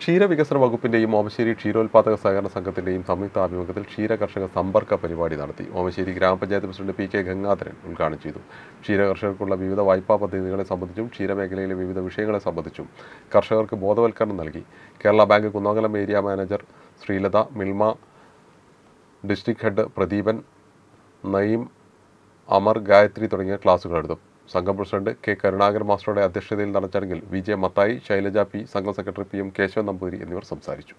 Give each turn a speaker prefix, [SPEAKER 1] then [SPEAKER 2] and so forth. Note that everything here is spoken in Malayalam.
[SPEAKER 1] ക്ഷീരവികസന വകുപ്പിന്റെയും ഓമശ്ശേരി ക്ഷീരോത്പാദക സഹകരണ സംഘത്തിന്റെയും ക്ഷീര കർഷക സമ്പർക്ക പരിപാടി നടത്തി ഓമശ്ശേരി ഗ്രാമപഞ്ചായത്ത് പ്രസിഡന്റ് പി കെ ഗംഗാധരൻ ഉദ്ഘാടനം ചെയ്തു കർഷകർക്കുള്ള വിവിധ വായ്പാ പദ്ധതികളെ സംബന്ധിച്ചും ക്ഷീരമേഖലയിലെ വിവിധ വിഷയങ്ങളെ സംബന്ധിച്ചും കർഷകർക്ക് ബോധവൽക്കരണം നൽകി Kerala bank Kunnamangalam area manager Sreelatha Milma district head Pradeepan Naeem Amar Gayathri തുടങ്ങിയ ക്ലാസുകൾ എടുത്തു സംഘം പ്രസിഡന്റ് കെ കരുണാകരൻ മാസ്റ്ററുടെ അധ്യക്ഷതയിൽ നടന്ന ചടങ്ങിൽ വി മത്തായി ശൈലജ പി സംഘം secretary P M Keshavan Namboothiri എന്നിവർ സംസാരിച്ചു